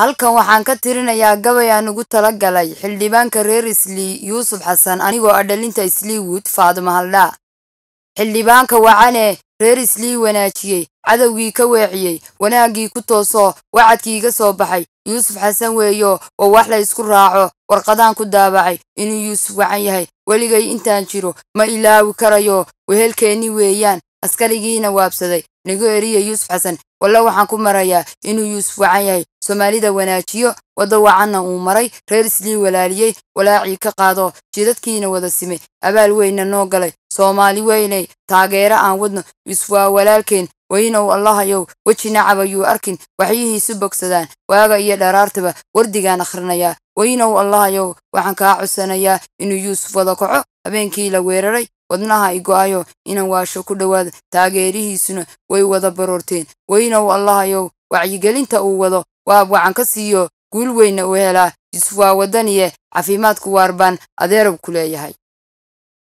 halkan waxaan ka tirinayaa gabay ugu tala galay xildhibaanka reer islii yuusuf xasan anigoo adhalinta dhalinta isliiwood faadumo haldhaa xildhibaanka wacane reer islii wanaajiyey cadowgii ka weeciyey wanaaggii ku toosoo wacadkii iga soo baxay yuusuf xasan weeyo oo wax la isku raaco warqadaan ku daabacay inuu yuusuf wacan yahay weligay intaan jiro ma ilaawi karayo wehelkeenni weeyaan askarigiina waabsaday nigo eriya yuusuf xasan walla waxaan ku marayaa inuu yuusuf wacan yahay soomaalida wanaajiyo waddo wacanna uu maray reer islii walaaliyey walaacii ka qaado jidadkiina wada simay abaal weynna noo galay soomaali weynay taageero aan wadno yuusuf waa walaalkeen waynow allahayow weji nacab ayuu arkin waxyihiisu bogsadaan waaga iyo dharaartaba wardigaan akhrinayaa waynow allahayow waxaan kaa codsanayaa inuu yuusuf wada kaco habeenkii la weeraray wadnaha ay go'ayo inaan waasho ku dhowaada taageerihiisuna way wada baroorteen weyna allahayow wacyigelinta uu wado waab wacan ka siiyo guul weynna uu helaa yusuf waa wadaniye caafimaadku waarbaan adeerab ku leeyahay